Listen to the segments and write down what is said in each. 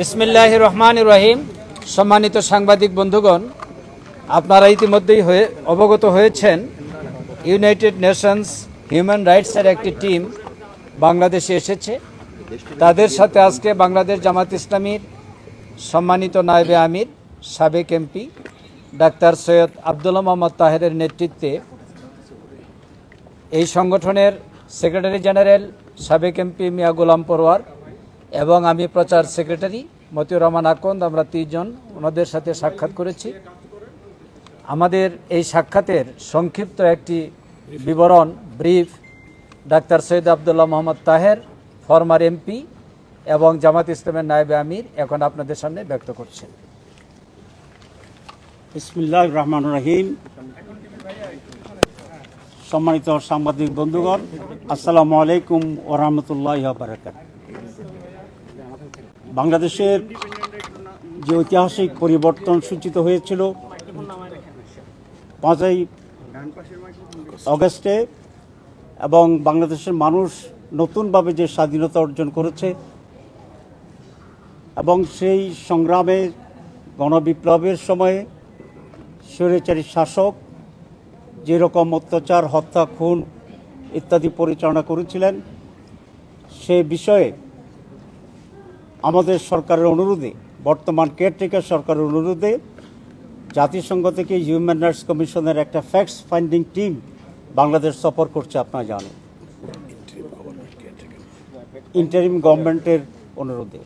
বিসমিল্লাহ রহমান রহিম সম্মানিত সাংবাদিক বন্ধুগণ আপনারা ইতিমধ্যেই হয়ে অবগত হয়েছেন ইউনাইটেড নেশনস হিউম্যান রাইটসের একটি টিম বাংলাদেশে এসেছে তাদের সাথে আজকে বাংলাদেশ জামাত ইসলামীর সম্মানিত নায়েবে আমির সাবেক এমপি ডাক্তার সৈয়দ আবদুল্লা মোহাম্মদ তাহেরের নেতৃত্বে এই সংগঠনের সেক্রেটারি জেনারেল সাবেক এমপি মিয়া গোলাম পরোয়ার এবং আমি প্রচার সেক্রেটারি মতিউর রহমান আকন্দ আমরা তিনজন ওনাদের সাথে সাক্ষাৎ করেছি আমাদের এই সাক্ষাতের সংক্ষিপ্ত একটি বিবরণ brief doctor Syed Abdullah Mohammad Taher former MP এবং জামাত ইসলামের নায়েবে আমির এখন আপনাদের সামনে ব্যক্ত করছেন ইসমিল্লাহ রহমান রহিম সম্মানিত সাংবাদিক বন্ধুগণ আসসালামু আলাইকুম ওরহমতুল্লাহ বারাকাত বাংলাদেশের যে ঐতিহাসিক পরিবর্তন সূচিত হয়েছিল পাঁচই অগস্টে এবং বাংলাদেশের মানুষ নতুনভাবে যে স্বাধীনতা অর্জন করেছে এবং সেই সংগ্রামে গণবিপ্লবের সময়ে স্বৈরাচারী শাসক যেরকম অত্যাচার হত্যা খুন ইত্যাদি পরিচালনা করেছিলেন সে বিষয়ে আমাদের সরকারের অনুরোধে বর্তমান কেয়ারটেকার সরকারের অনুরোধে জাতিসংঘ থেকে হিউম্যান রাইটস কমিশনের একটা ফ্যাক্টস ফাইন্ডিং টিম বাংলাদেশ সফর করছে আপনারা জানেন ইন্টারিম গভর্নমেন্টের অনুরোধে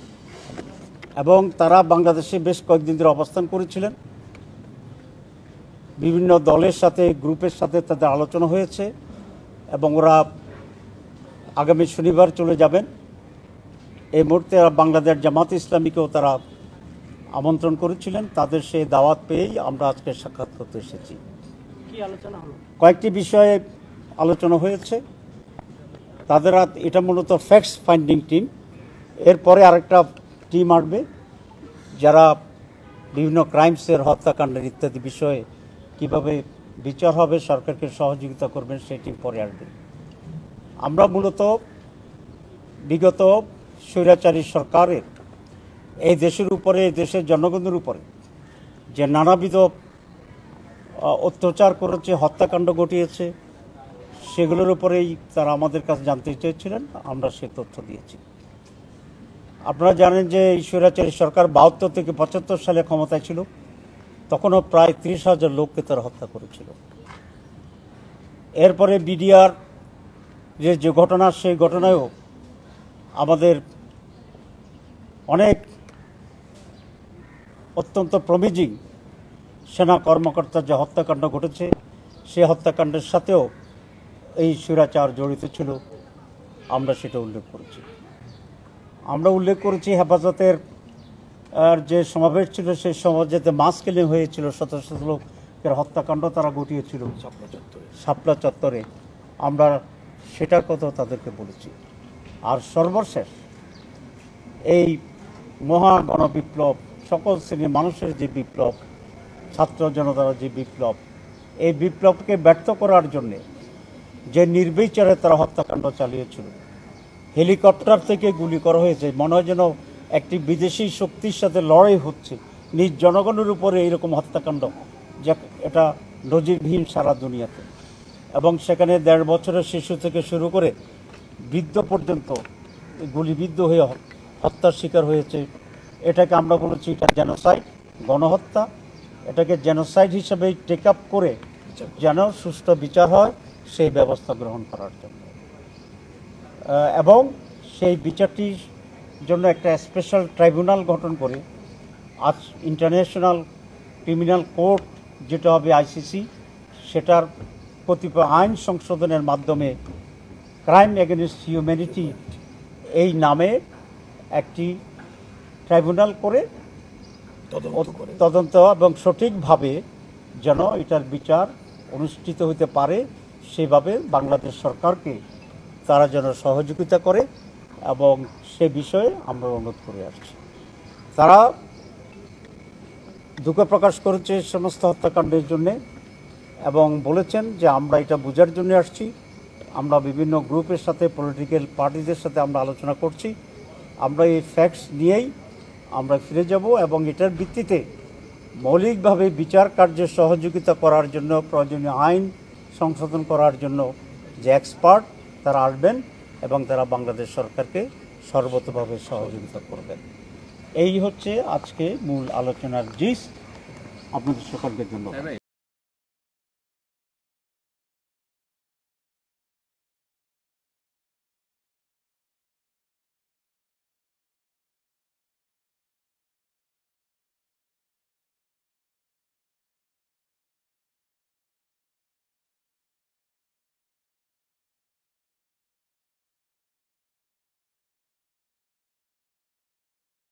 এবং তারা বাংলাদেশে বেশ কয়েকদিন ধরে অবস্থান করেছিলেন বিভিন্ন দলের সাথে গ্রুপের সাথে তাদের আলোচনা হয়েছে এবং ওরা আগামী শনিবার চলে যাবেন এই মুহূর্তে বাংলাদেশ জামাত ইসলামীকেও তারা আমন্ত্রণ করেছিলেন তাদের সেই দাওয়াত পেয়েই আমরা আজকে সাক্ষাৎ করতে এসেছি কয়েকটি বিষয়ে আলোচনা হয়েছে তাদের এটা মূলত ফ্যাক্টস ফাইন্ডিং টিম এরপরে আরেকটা টিম আসবে যারা বিভিন্ন ক্রাইমসের হত্যাকাণ্ডের ইত্যাদি বিষয়ে কিভাবে বিচার হবে সরকারকে সহযোগিতা করবেন সেই টিম পরে আসবে আমরা মূলত বিগত স্বৈরাচারী সরকারের এই দেশের উপরে এই দেশের জনগণের উপরে যে নানাবিধ অত্যাচার করেছে হত্যাকাণ্ড ঘটিয়েছে সেগুলোর উপরেই তারা আমাদের কাছে জানতে চেয়েছিলেন আমরা সে তথ্য দিয়েছি আপনারা জানেন যে ঈশ্বরাচারী সরকার বাহাত্তর থেকে পঁচাত্তর সালে ক্ষমতায় ছিল তখনও প্রায় ত্রিশ হাজার লোককে তারা হত্যা করেছিল এরপরে বিডিআর যে যে ঘটনা সেই ঘটনায়ও আমাদের অনেক অত্যন্ত প্রমিজিং সেনা কর্মকর্তার যে হত্যাকাণ্ড ঘটেছে সে হত্যাকাণ্ডের সাথেও এই সুরাচার জড়িত ছিল আমরা সেটা উল্লেখ করেছি আমরা উল্লেখ করেছি হেফাজতের যে সমাবেশ ছিল সেই সমাবেশে মাস কেলিং হয়েছিল শত শত লোকের হত্যাকাণ্ড তারা ঘটিয়েছিল শাপলা চত্বরে আমরা সেটার কথাও তাদেরকে বলেছি আর সর্বশেষ এই মহা গণবিপ্লব সকল শ্রেণীর মানুষের যে বিপ্লব ছাত্র জনতার যে বিপ্লব এই বিপ্লবকে ব্যর্থ করার জন্যে যে নির্বিচারে তারা হত্যাকাণ্ড চালিয়েছিল হেলিকপ্টার থেকে গুলি করা হয়েছে মনে হয় যেন একটি বিদেশি শক্তির সাথে লড়াই হচ্ছে নিজ জনগণের উপরে এইরকম হত্যাকাণ্ড যা এটা নজিরবিহীন সারা দুনিয়াতে এবং সেখানে দেড় বছরের শিশু থেকে শুরু করে বৃদ্ধ পর্যন্ত গুলিবিদ্ধ হয়ে হত্যার শিকার হয়েছে এটাকে আমরা বলেছি এটা জেনোসাইড গণহত্যা এটাকে জেনোসাইড হিসেবে টেক আপ করে যেন সুষ্ঠু বিচার হয় সেই ব্যবস্থা গ্রহণ করার জন্য এবং সেই বিচারটির জন্য একটা স্পেশাল ট্রাইব্যুনাল গঠন করে আজ ইন্টারন্যাশনাল ক্রিমিনাল কোর্ট যেটা হবে আইসিসি সেটার কতিপয় আইন সংশোধনের মাধ্যমে ক্রাইম এগেনস্ট হিউম্যানিটি এই নামে একটি ট্রাইব্যুনাল করে তদন্ত এবং সঠিকভাবে যেন এটার বিচার অনুষ্ঠিত হতে পারে সেভাবে বাংলাদেশ সরকারকে তারা যেন সহযোগিতা করে এবং সে বিষয়ে আমরা অনুরোধ করে আসছি তারা দুঃখ প্রকাশ করেছে সমস্ত হত্যাকাণ্ডের জন্যে এবং বলেছেন যে আমরা এটা বোঝার জন্য আসছি আমরা বিভিন্ন গ্রুপের সাথে পলিটিক্যাল পার্টিদের সাথে আমরা আলোচনা করছি আমরা এই ফ্যাক্টস নিয়েই আমরা ফিরে যাব এবং এটার ভিত্তিতে মৌলিকভাবে বিচার কার্যে সহযোগিতা করার জন্য প্রয়োজনীয় আইন সংশোধন করার জন্য যে এক্সপার্ট তারা আসবেন এবং তারা বাংলাদেশ সরকারকে সর্বতভাবে সহযোগিতা করবেন এই হচ্ছে আজকে মূল আলোচনার জিস আপনাদের সকলকে ধন্যবাদ